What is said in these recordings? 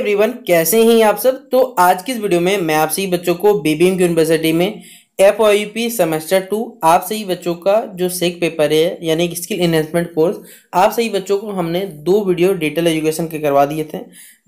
everyone कैसे हैं आप सब तो आज की इस वीडियो में मैं आप सही बच्चों को बीबीएम यूनिवर्सिटी में F I P semester two आप सही बच्चों का जो सेक पेपर है यानी कि स्किल इन्हेंसमेंट कोर्स आप सही बच्चों को हमने दो वीडियो डिटेल एजुकेशन के करवा दिए थे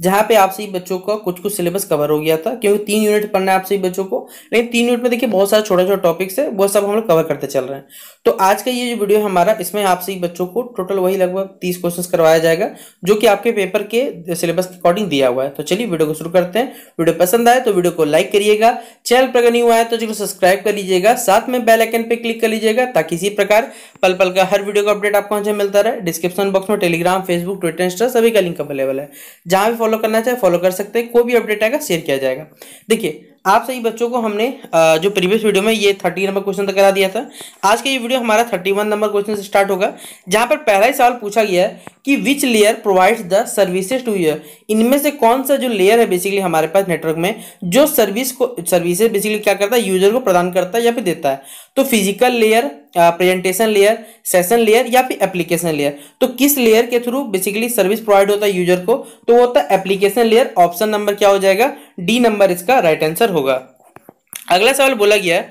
जहां पे आप सभी बच्चों का कुछ कुछ सिलेबस कवर हो गया था क्योंकि तीन यूनिट पढ़ना है आप सभी बच्चों को लेकिन तीन यूनिट में देखिए बहुत सारे छोटे छोटे टॉपिक्स है वो सब हम लोग कवर करते चल रहे हैं तो आज का ये जो वीडियो है हमारा इसमें आप सभी बच्चों को टोटल वही लगभग तीस क्वेश्चन करवाया जाएगा जो कि आपके पेपर के सिलेबस के अकॉर्डिंग दिया हुआ है तो चलिए वीडियो को शुरू करते हैं वीडियो पसंद आए तो वीडियो को लाइक करिएगा चैनल पर अगर नहीं हुआ है तो जरूर सब्सक्राइब कर लीजिएगा साथ में बेलाइकन पर क्लिक कर लीजिएगा ताकि इसी प्रकार पल पल का हर वीडियो का अपडेट आपको मिलता रहे डिस्क्रिप्शन बॉक्स में टेलीग्राम फेसबुक ट्विटर इंस्टा सभी का लिंक अवेलेबल है जहां भी फॉलो फॉलो करना चाहे फॉलो कर सकते हैं कोई भी अपडेट आएगा शेयर किया जाएगा देखिए आप सही बच्चों को हमने जो प्रीवियस वीडियो में ये थर्टी नंबर क्वेश्चन तक करा दिया था आज का ये वीडियो हमारा थर्टी वन नंबर क्वेश्चन से स्टार्ट होगा जहाँ पर पहला ही सवाल पूछा गया है कि which layer provides the services to user इनमें से कौन सा जो लेयर है बेसिकली हमारे पास नेटवर्क में जो सर्विस को सर्विसेज बेसिकली क्या करता है यूजर को प्रदान करता है या फिर देता है तो physical layer presentation layer session layer या फिर एप्लीकेशन लेयर तो किस लेयर के थ्रू बेसिकली सर्विस प्रोवाइड होता है यूजर को तो वो होता है एप्लीकेशन लेयर ऑप्शन नंबर क्या हो जाएगा डी नंबर इसका राइट आंसर होगा अगला सवाल बोला गया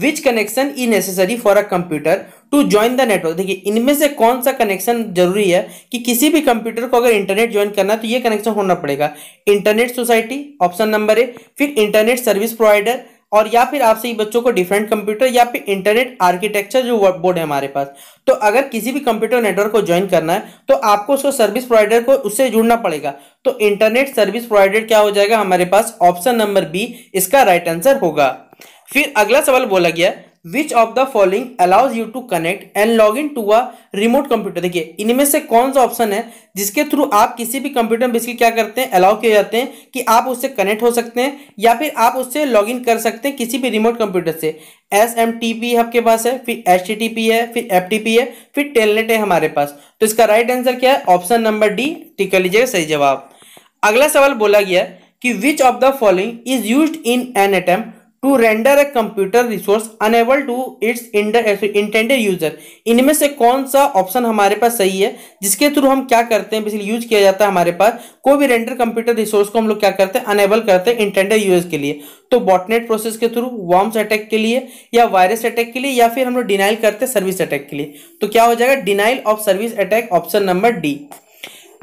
which connection is necessary for a computer to join the network देखिए इनमें से कौन सा कनेक्शन जरूरी है कि किसी भी कंप्यूटर को अगर इंटरनेट ज्वाइन करना है तो ये कनेक्शन होना पड़ेगा internet society option number A फिर इंटरनेट सर्विस प्रोवाइडर और या फिर आप सही बच्चों को डिफरेंट कंप्यूटर या फिर इंटरनेट आर्किटेक्चर जो बोर्ड है हमारे पास तो अगर किसी भी कंप्यूटर नेटवर्क को ज्वाइन करना है तो आपको उसको सर्विस प्रोवाइडर को उससे जुड़ना पड़ेगा तो इंटरनेट सर्विस प्रोवाइडर क्या हो जाएगा हमारे पास ऑप्शन नंबर बी इसका राइट आंसर होगा फिर अगला सवाल बोला गया which of the following allows you to connect and log in to a remote computer देखिए इनमें से कौन सा ऑप्शन है जिसके थ्रू आप किसी भी कंप्यूटर में बेसिकली क्या करते हैं अलाउ किए जाते हैं कि आप उससे कनेक्ट हो सकते हैं या फिर आप उससे लॉग इन कर सकते हैं किसी भी रिमोट कंप्यूटर से एस एम टी पी आपके पास है फिर एच टी टी पी है फिर एफ टी पी है फिर टेलनेट है हमारे पास तो इसका राइट आंसर क्या है ऑप्शन नंबर डी टिक कर लीजिएगा सही जवाब अगला सवाल बोला गया कि which of the following is use in an attempt to render a computer resource unable to its intended user इनमें से कौन सा ऑप्शन हमारे पास सही है जिसके थ्रू हम क्या करते हैं बेसिकली यूज किया जाता है हमारे पास कोई भी रेंडर कंप्यूटर रिसोर्स को हम लोग क्या करते हैं अनेबल करते हैं इंटेंडेड यूजर के लिए तो बॉटनेट प्रोसेस के थ्रू वॉर्म्स अटैक के लिए या वायरस अटैक के लिए या फिर हम लोग डिनाइल करते हैं सर्विस अटैक के लिए तो क्या हो जाएगा denial of service attack option number D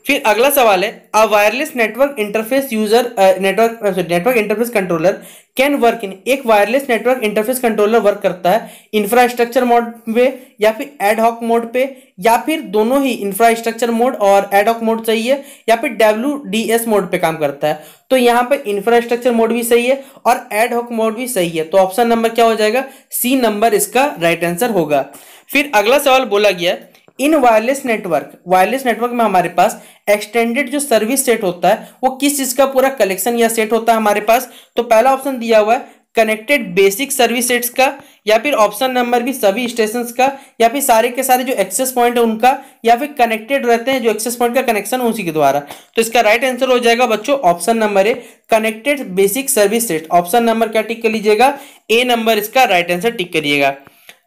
फिर अगला सवाल है a wireless network interface user network network interface controller can work in एक wireless network interface controller work करता है इंफ्रास्ट्रक्चर मोड पे या फिर एडहॉक मोड पे या फिर दोनों ही इंफ्रास्ट्रक्चर मोड और एडहॉक मोड सही है या फिर डब्ल्यू मोड पे काम करता है तो यहाँ पे इंफ्रास्ट्रक्चर मोड भी सही है और एडहॉक मोड भी सही है तो ऑप्शन नंबर क्या हो जाएगा सी नंबर इसका राइट आंसर होगा फिर अगला सवाल बोला गया है in wireless network wireless network में हमारे पास एक्सटेंडेड जो सर्विस सेट होता है वो किस चीज का पूरा कलेक्शन या सेट होता है हमारे पास तो पहला ऑप्शन दिया हुआ है कनेक्टेड बेसिक सर्विस सेट्स का या फिर ऑप्शन नंबर भी सभी स्टेशन का या फिर सारे के सारे जो एक्सेस पॉइंट है उनका या फिर कनेक्टेड रहते हैं जो एक्सेस पॉइंट का कनेक्शन उसी के द्वारा तो इसका राइट right आंसर हो जाएगा बच्चों option number A connected basic service set option number क्या टिक कर लीजिएगा ए नंबर इसका राइट right आंसर टिक करिएगा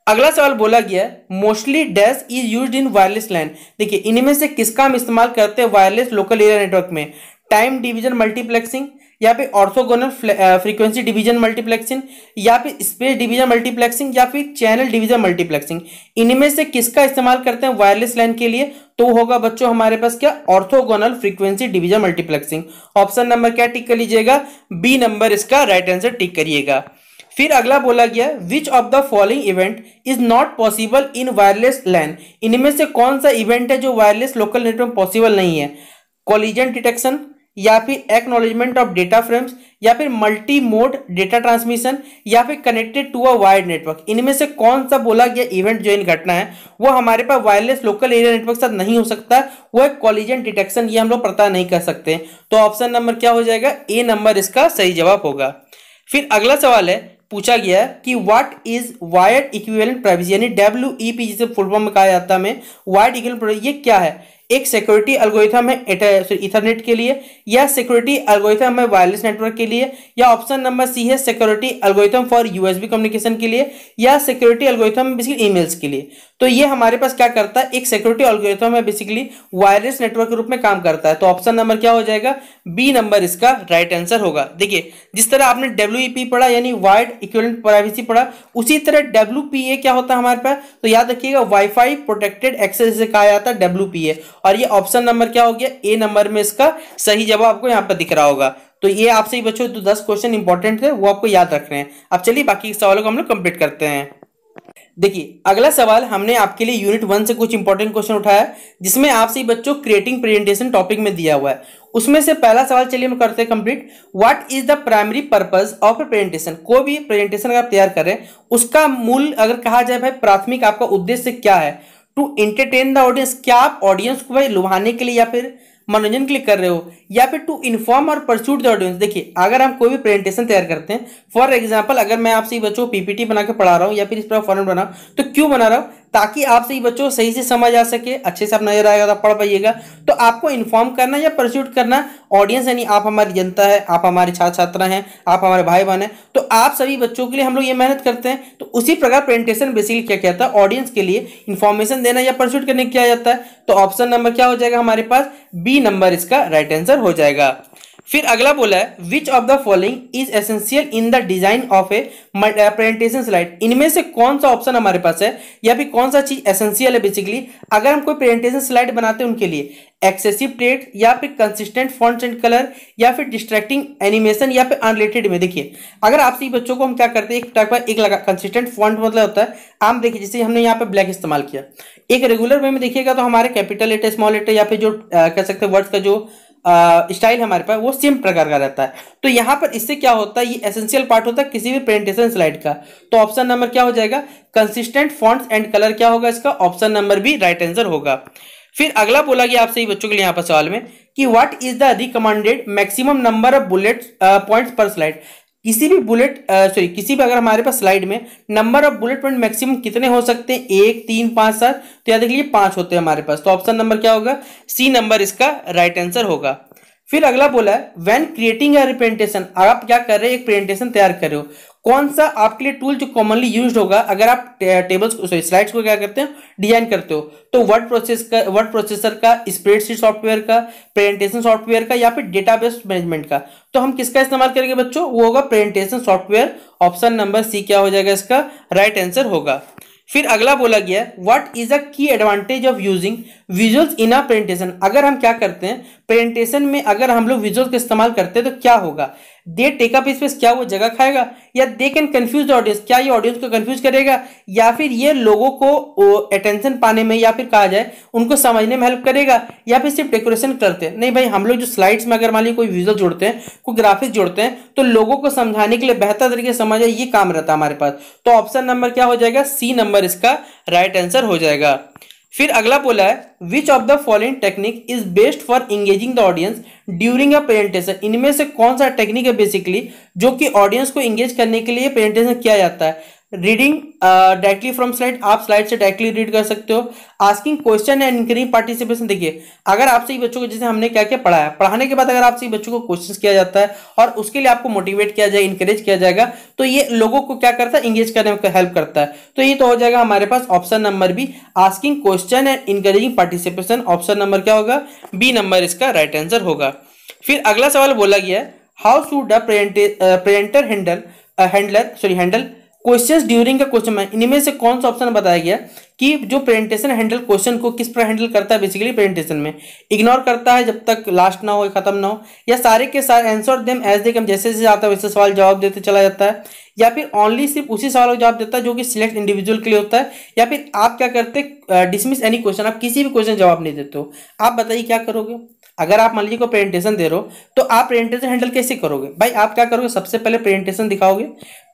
अगला सवाल बोला गया mostly dash is use in wireless line देखिए इनमें से किसका हम इस्तेमाल करते हैं वायरलेस लोकल एरिया नेटवर्क में टाइम डिवीजन मल्टीप्लेक्सिंग या फिर ऑर्थोगोनल फ्रीक्वेंसी डिवीजन मल्टीप्लेक्सिंग या फिर स्पेस डिवीजन मल्टीप्लेक्सिंग या फिर चैनल डिवीजन मल्टीप्लेक्सिंग इनमें से किसका इस्तेमाल करते हैं वायरलेस लाइन के लिए तो होगा बच्चों हमारे पास क्या orthogonal frequency division multiplexing option number क्या टिक कर लीजिएगा बी नंबर इसका राइट आंसर टिक करिएगा फिर अगला बोला गया which of the following event is not possible in wireless LAN इनमें से कौन सा इवेंट है जो वायरलेस लोकल नेटवर्क में पॉसिबल नहीं है कॉलिजन डिटेक्शन या फिर एक्नोलेजमेंट ऑफ डेटा फ्रेम्स या फिर मल्टी मोड डेटा ट्रांसमिशन या फिर connected to a wire network इनमें से कौन सा बोला गया इवेंट जो इन घटना है वो हमारे पास वायरलेस लोकल एरिया नेटवर्क के साथ नहीं हो सकता वो एक कॉलिजन डिटेक्शन ये हम लोग पता नहीं कर सकते तो ऑप्शन नंबर क्या हो जाएगा ए नंबर इसका सही जवाब होगा फिर अगला सवाल है पूछा गया कि what is wired equivalent privacy यानी डब्ल्यू ई पी जिसे फुल फॉर्म में कहा जाता है वायर्ड इक्विवेलेंट ये क्या है एक सिक्योरिटी एल्गोरिथम है इथरनेट के लिए या सिक्योरिटी एल्गोरिथम है वायरलेस नेटवर्क के लिए या ऑप्शन नंबर सी है security algorithm for USB communication के लिए या सिक्योरिटी एल्गोरिथम बेसिकली ईमेल्स के लिए तो ये हमारे पास क्या करता है एक सिक्योरिटी एल्गोरिथम है बेसिकली वायरलेस नेटवर्क के रूप में काम करता है तो ऑप्शन नंबर क्या हो जाएगा बी नंबर इसका राइट आंसर होगा देखिए जिस तरह आपने डब्ल्यू e पढ़ा यानी वाइड इक्विपमेंट प्राइवेसी पढ़ा उसी तरह डब्ल्यू क्या होता है हमारे पास तो याद रखिएगा वाईफाई प्रोटेक्टेड एक्सेस कहा जाता है डब्ल्यू और ये ऑप्शन नंबर क्या हो गया ए नंबर में इसका सही जवाब आपको यहाँ पर दिख रहा होगा तो ये आपसे ही बच्चों तो दस क्वेश्चन इंपॉर्टेंट थे वो आपको याद रहे हैं अब चलिए बाकी सवालों को हम लोग कंप्लीट करते हैं देखिए अगला सवाल हमने आपके लिए यूनिट वन से कुछ इंपॉर्टेंट क्वेश्चन उठाया जिसमें आपसे बच्चों क्रिएटिंग प्रेजेंटेशन टॉपिक में दिया हुआ है उसमें से पहला सवाल चलिए हम करते हैं complete what is the primary purpose of presentation कोई भी प्रेजेंटेशन अगर आप तैयार करें उसका मूल अगर कहा जाए भाई प्राथमिक आपका उद्देश्य क्या है टू एंटरटेन द ऑडियंस क्या आप ऑडियंस को भाई लुभाने के लिए या फिर मनोरंजन के लिए कर रहे हो या फिर टू इन्फॉर्म और परस्यूट द ऑडियंस देखिए अगर हम कोई भी प्रेजेंटेशन तैयार करते हैं फॉर एग्जाम्पल अगर मैं आपसे बच्चों पीपीटी बना के पढ़ा रहा हूँ या फिर इस पर फॉर्मेट बना तो क्यों बना रहा हूँ ताकि आप सही बच्चों सही से समझ आ सके अच्छे से आप नजर आएगा तो पढ़ पाइएगा तो आपको इन्फॉर्म करना या प्रस्यूट करना ऑडियंस यानी आप हमारी जनता है आप हमारे छात्र छात्रा हैं आप हमारे भाई बहन हैं तो आप सभी बच्चों के लिए हम लोग ये मेहनत करते हैं तो उसी प्रकार प्रेजेंटेशन बेसिकली क्या कहता है ऑडियंस के लिए इन्फॉर्मेशन देना या प्रस्यूट करने किया जाता है तो ऑप्शन नंबर क्या हो जाएगा हमारे पास बी नंबर इसका राइट आंसर हो जाएगा फिर अगला बोला है which of the following is essential in the design of a presentation slide इनमें से कौन सा ऑप्शन हमारे पास है या फिर कौन सा चीज एसेंशियल है बेसिकली अगर हम कोई प्रेजेंटेशन स्लाइड बनाते हैं उनके लिए एक्सेसिव प्लेट या फिर कंसिस्टेंट फॉन्ट एंड कलर या फिर डिस्ट्रैक्टिंग एनिमेशन या फिर अनरिलेटेड में देखिए अगर आपसे बच्चों को हम क्या करते हैं एक टाइप का एक लगा कंसिस्टेंट फॉन्ट मतलब होता है आम देखिए जैसे हमने यहाँ पे ब्लैक इस्तेमाल किया एक रेगुलर वे में देखिएगा तो हमारे कैपिटल लेटर स्मॉल लेटर या फिर जो आ, uh, कह सकते हैं वर्ड्स का जो स्टाइल हमारे पास वो सेम प्रकार का रहता है तो यहाँ पर इससे क्या होता है ये एसेंशियल पार्ट होता है किसी भी प्रेजेंटेशन स्लाइड का तो ऑप्शन नंबर क्या हो जाएगा कंसिस्टेंट फॉन्ट्स एंड कलर क्या होगा इसका ऑप्शन नंबर भी राइट आंसर होगा फिर अगला बोला गया आपसे बच्चों के लिए यहाँ पर सवाल में कि what is the recommended maximum number of bullet points per slide किसी भी बुलेट सॉरी किसी भी अगर हमारे पास स्लाइड में number of bullet point maximum कितने हो सकते हैं एक तीन पांच सात तो याद रखिए पांच होते हैं हमारे पास तो ऑप्शन नंबर क्या होगा सी नंबर इसका राइट आंसर होगा फिर अगला बोला है व्हेन क्रिएटिंग अ रिप्रेजेंटेशन आप क्या कर रहे हैं एक प्रेजेंटेशन तैयार कर रहे हो कौन सा आपके लिए टूल जो कॉमनली यूज होगा अगर आप टेबल्स सॉरी स्लाइड्स को क्या करते हो डिजाइन करते हो तो वर्ड प्रोसेस का वर्ड प्रोसेसर का स्प्रेडशीट सॉफ्टवेयर का प्रेजेंटेशन सॉफ्टवेयर का या फिर डेटाबेस मैनेजमेंट का तो हम किसका इस्तेमाल करेंगे बच्चों वो होगा presentation software option number C क्या हो जाएगा इसका राइट right आंसर होगा फिर अगला बोला गया what is a key advantage of using visuals in a presentation अगर हम क्या करते हैं प्रेजेंटेशन में अगर हम लोग विजुअल्स का इस्तेमाल करते हैं तो क्या होगा दे अप स्पेस क्या वो जगह खाएगा या दे कैन कन्फ्यूज ऑडियंस क्या ये ऑडियंस को कन्फ्यूज करेगा या फिर ये लोगों को अटेंशन पाने में या फिर कहा जाए उनको समझने में हेल्प करेगा या फिर सिर्फ डेकोरेशन करते हैं नहीं भाई हम लोग जो स्लाइड्स में अगर मान ली कोई विजुअल जोड़ते हैं कोई ग्राफिक्स जोड़ते हैं तो लोगों को समझाने के लिए बेहतर तरीके से समझ ये काम रहता है हमारे पास तो ऑप्शन नंबर क्या हो जाएगा सी नंबर इसका राइट आंसर हो जाएगा फिर अगला बोला है which of the following technique is best for engaging the audience during a presentation इनमें से कौन सा टेक्निक है बेसिकली जो कि ऑडियंस को इंगेज करने के लिए प्रेजेंटेशन किया जाता है रीडिंग डायरेक्टली फ्रॉम स्लाइड आप स्लाइड से डायरेक्टली रीड कर सकते हो asking question and increase participation देखिए अगर आपसे ही बच्चों को जैसे हमने क्या क्या पढ़ाया पढ़ाने के बाद अगर आपसे ही बच्चों को क्वेश्चन किया जाता है और उसके लिए आपको मोटिवेट किया जाए इंकरेज किया जाएगा तो ये लोगों को क्या करता है इंगेज करने में हेल्प करता है तो ये तो हो जाएगा हमारे पास option number B asking question and encouraging participation option number क्या होगा बी नंबर इसका राइट आंसर होगा फिर अगला सवाल बोला गया है how should the presenter handle handler sorry handle questions during का क्वेश्चन इनमें से कौन सा ऑप्शन बताया गया कि जो प्रेजेंटेशन हैंडल क्वेश्चन को किस पर हैंडल करता है बेसिकली प्रेजेंटेशन में इग्नोर करता है जब तक लास्ट ना हो खत्म ना हो या सारे के सारे answer them as they come जैसे जैसे आता है वैसे सवाल जवाब देते चला जाता है या फिर ओनली सिर्फ उसी सवाल को जवाब देता है जो कि सिलेक्ट इंडिविजुअल के लिए होता है या फिर आप क्या करते डिसमिस एनी क्वेश्चन आप किसी भी क्वेश्चन जवाब नहीं देते हो आप बताइए क्या करोगे अगर आप मान लीजिए को प्रेजेंटेशन दे रहे हो तो आप प्रेजेंटेशन हैंडल कैसे करोगे भाई आप क्या करोगे सबसे पहले प्रेजेंटेशन दिखाओगे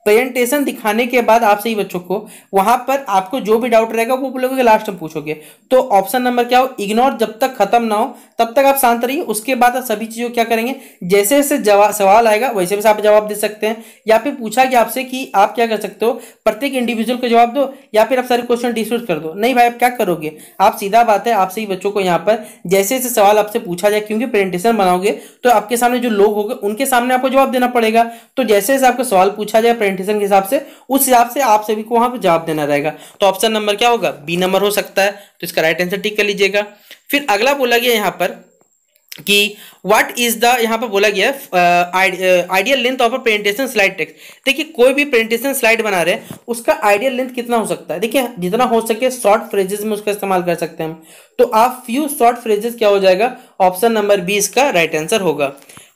प्रेजेंटेशन दिखाने के बाद आप सही बच्चों को वहां पर आपको जो भी डाउट रहेगा वो बोलोगे लास्ट में पूछोगे तो ऑप्शन नंबर क्या हो इग्नोर जब तक खत्म ना हो तब तक आप शांत रहिए उसके बाद आप सभी चीज़ों क्या करेंगे जैसे जैसे सवाल आएगा वैसे वैसे आप जवाब दे सकते हैं या फिर पूछा गया आपसे कि आप क्या कर सकते हो प्रत्येक इंडिविजुअल को जवाब दो या फिर आप सारे क्वेश्चन डिस्कस कर दो नहीं भाई आप क्या करोगे आप सीधा बात है आप सही बच्चों को यहाँ पर जैसे जैसे सवाल आपसे पूछा जाए क्योंकि प्रेजेंटेशन बनाओगे तो आपके सामने जो लोग होंगे उनके सामने आपको जवाब देना पड़ेगा तो जैसे जैसे आपको सवाल पूछा जाए ओरिएंटेशन के हिसाब से उस हिसाब से आप सभी को वहां पर जवाब देना रहेगा तो ऑप्शन नंबर क्या होगा बी नंबर हो सकता है तो इसका राइट आंसर टिक कर लीजिएगा फिर अगला बोला गया यहाँ पर कि व्हाट इज द यहाँ पर बोला गया ideal length of a presentation slide texts देखिए कोई भी प्रेजेंटेशन स्लाइड बना रहे हैं उसका आइडियल लेंथ कितना हो सकता है देखिए जितना हो सके शॉर्ट फ्रेजेस में उसका इस्तेमाल कर सकते हैं हम तो आप फ्यू शॉर्ट फ्रेजेस क्या हो जाएगा ऑप्शन नंबर बी इसका राइट आंसर होगा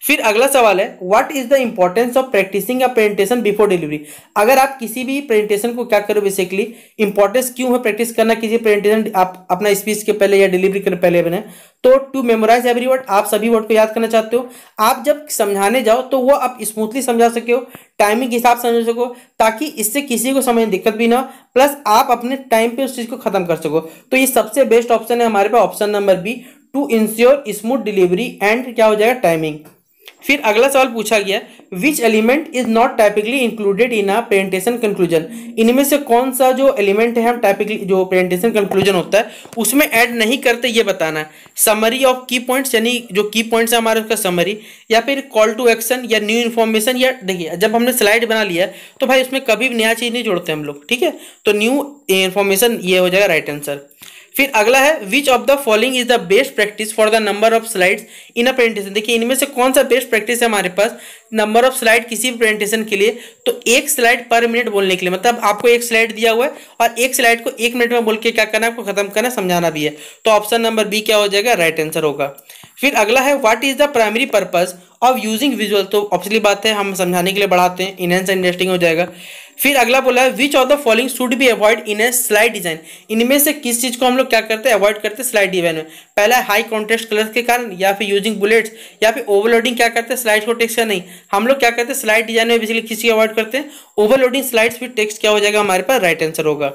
फिर अगला सवाल है what is the importance of practicing या प्रेजेंटेशन बिफोर डिलीवरी अगर आप किसी भी प्रेजेंटेशन को क्या करो बेसिकली इंपॉर्टेंस क्यों है प्रैक्टिस करना किसी प्रेजेंटेशन आप अपना स्पीच के पहले या डिलीवरी के पहले बने तो टू मेमोराइज एवरी वर्ड आप सभी वर्ड को याद करना चाहते हो आप जब समझाने जाओ तो वो आप स्मूथली समझा सके हो टाइमिंग के हिसाब से समझ सको ताकि इससे किसी को समझ में दिक्कत भी ना प्लस आप अपने टाइम पे उस चीज़ को खत्म कर सको तो ये सबसे बेस्ट ऑप्शन है हमारे पास option number B to ensure smooth delivery and क्या हो जाएगा टाइमिंग फिर अगला सवाल पूछा गया which element is not typically included in a presentation conclusion इनमें से कौन सा जो एलिमेंट है हम टाइपिकली जो प्रेजेंटेशन कंक्लूजन होता है उसमें ऐड नहीं करते ये बताना है समरी ऑफ की पॉइंट्स यानी जो की पॉइंट्स है हमारे उसका समरी या फिर कॉल टू एक्शन या न्यू इन्फॉर्मेशन या देखिए जब हमने स्लाइड बना लिया तो भाई उसमें कभी नया चीज़ नहीं जोड़ते हम लोग ठीक है तो न्यू इन्फॉर्मेशन ये हो जाएगा राइट आंसर फिर अगला है which of the following is the best practice for the number of slides in a presentation देखिए इनमें से कौन सा बेस्ट प्रैक्टिस है हमारे पास नंबर ऑफ स्लाइड किसी भी प्रेजेंटेशन के लिए तो एक स्लाइड पर मिनट बोलने के लिए मतलब आपको एक स्लाइड दिया हुआ है और एक स्लाइड को एक मिनट में बोल के क्या करना है आपको खत्म करना समझाना भी है तो ऑप्शन नंबर बी क्या हो जाएगा राइट आंसर होगा फिर अगला है what is the primary purpose of using visual तो ऑब्वियसली बात है हम समझाने के लिए बढ़ाते हैं इनहेंस इंटरेस्टिंग हो जाएगा फिर अगला बोला है which of the following should be avoid in a slide design इनमें से किस चीज को हम लोग क्या करते हैं अवॉइड करते हैं स्लाइड डिजाइन में पहला हाई कॉन्ट्रेस्ट कलर के कारण या फिर यूजिंग बुलेट्स या फिर ओवरलोडिंग क्या करते हैं स्लाइड को टेक्स्ट का नहीं हम लोग क्या करते हैं स्लाइड डिजाइन में बेसिकली किसी अवॉइड करते हैं ओवरलोडिंग स्लाइड फिर टेक्स्ट क्या हो जाएगा हमारे पास राइट आंसर होगा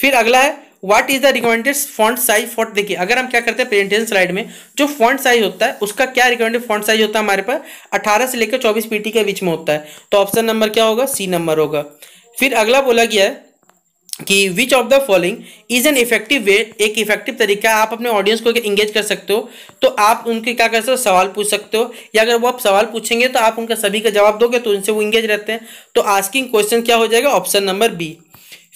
फिर अगला है what is the recommended font size for देखिए अगर हम क्या करते हैं प्रेजेंटेशन स्लाइड में जो फॉन्ट साइज होता है उसका क्या रिकमेंडेड फॉन्ट साइज होता है हमारे पास 18 से लेकर 24 पीटी के बीच में होता है तो ऑप्शन नंबर क्या होगा सी नंबर होगा फिर अगला बोला गया कि which of the following is an effective way एक इफेक्टिव तरीका आप अपने ऑडियंस को इंगेज कर सकते हो तो आप उनके क्या कर सकते हो सवाल पूछ सकते हो या अगर वो आप सवाल पूछेंगे तो आप उनका सभी का जवाब दोगे तो उनसे वो इंगेज रहते हैं तो आस्किंग क्वेश्चन क्या हो जाएगा ऑप्शन नंबर बी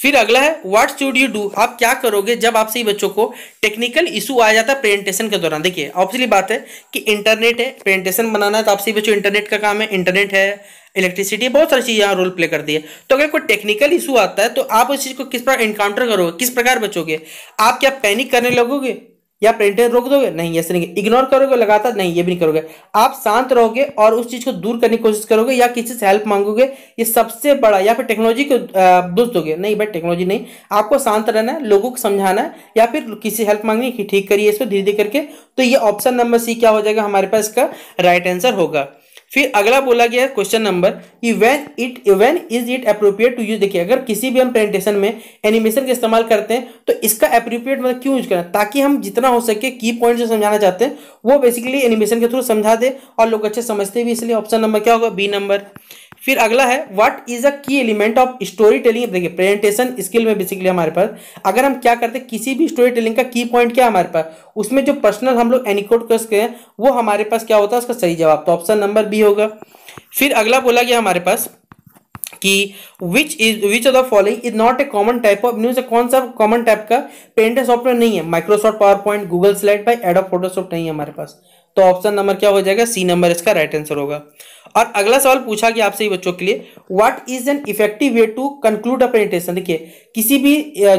फिर अगला है व्हाट शुड यू डू आप क्या करोगे जब आपसे बच्चों को टेक्निकल इशू आ जाता है प्रेजेंटेशन के दौरान देखिए ऑब्वियसली बात है कि इंटरनेट है प्रेजेंटेशन बनाना है तो आपसे बच्चों इंटरनेट का काम है इंटरनेट है इलेक्ट्रिसिटी बहुत सारी चीज़ यहाँ रोल प्ले करती है तो अगर कोई टेक्निकल इशू आता है तो आप उस चीज़ को किस प्रकार इनकाउंटर करोगे किस प्रकार बचोगे आप क्या पैनिक करने लगोगे या प्रिंटर रोक दोगे नहीं ऐसे नहीं इग्नोर करोगे लगातार नहीं ये भी नहीं करोगे आप शांत रहोगे और उस चीज़ को दूर करने की कोशिश करोगे या किसी से हेल्प मांगोगे ये सबसे बड़ा या फिर टेक्नोलॉजी को दोष दोगे नहीं भाई टेक्नोलॉजी नहीं आपको शांत रहना है लोगों को समझाना है या फिर किसी हेल्प मांगनी कि ठीक करिए इसको धीरे धीरे करके तो ये ऑप्शन नंबर सी क्या हो जाएगा हमारे पास इसका राइट आंसर होगा फिर अगला बोला गया क्वेश्चन नंबर कि it when is it appropriate to use देखिए अगर किसी भी हम प्रेजेंटेशन में एनिमेशन का इस्तेमाल करते हैं तो इसका अप्रोप्रिएट मतलब क्यों यूज करें ताकि हम जितना हो सके की पॉइंट जो समझाना चाहते हैं वो बेसिकली एनिमेशन के थ्रू समझा दे और लोग अच्छे समझते भी इसलिए ऑप्शन नंबर क्या होगा बी नंबर फिर अगला है what is a key element of story telling देखिए प्रेजेंटेशन स्किल में बेसिकली हमारे पास अगर हम क्या करते हैं किसी भी स्टोरी टेलिंग का की पॉइंट क्या हमारे पास उसमें जो पर्सनल हम लोग एनिकोड कर सकते हैं वो हमारे पास क्या होता है उसका सही जवाब तो ऑप्शन नंबर बी होगा फिर अगला बोला गया हमारे पास कि which is which of the following is not a common type of news कौन सा कॉमन टाइप का पेंटर सॉफ्टवेयर नहीं है Microsoft power point Google slide by Adobe Photoshop नहीं है हमारे पास तो ऑप्शन नंबर क्या हो जाएगा सी नंबर इसका राइट आंसर होगा और अगला सवाल पूछा गया आपसे बच्चों के लिए what is an effective way to conclude a presentation देखिए किसी भी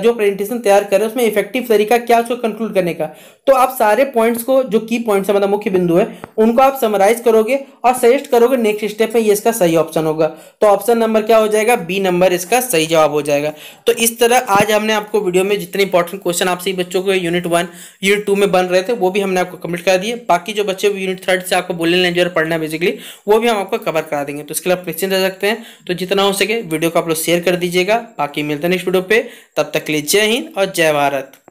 जो प्रेजेंटेशन तैयार कर रहे हैं उसमें इफेक्टिव तरीका क्या उसको कंक्लूड करने का तो आप सारे पॉइंट्स को जो की पॉइंट्स है मतलब मुख्य बिंदु है उनको आप समराइज करोगे और सजेस्ट करोगे नेक्स्ट स्टेप में ये इसका सही ऑप्शन होगा तो ऑप्शन नंबर क्या हो जाएगा बी नंबर इसका सही जवाब हो जाएगा तो इस तरह आज हमने आपको वीडियो में जितने इंपॉर्टेंट क्वेश्चन आपसे बच्चों को यूनिट वन यूनिट टू में बन रहे थे वो भी हमने आपको कम्प्लीट कर दिए बाकी जो बच्चे यूनिट थर्ड से आपको बुलेन लैंग्वेज पढ़ना है बेसिकली वो भी हम आपको कवर करा देंगे तो इसके लिए आप निश्चिंत रह सकते हैं तो जितना हो सके वीडियो को आप लोग शेयर कर दीजिएगा बाकी मिलते हैं नेक्स्ट वीडियो पे तब तक के लिए जय हिंद और जय भारत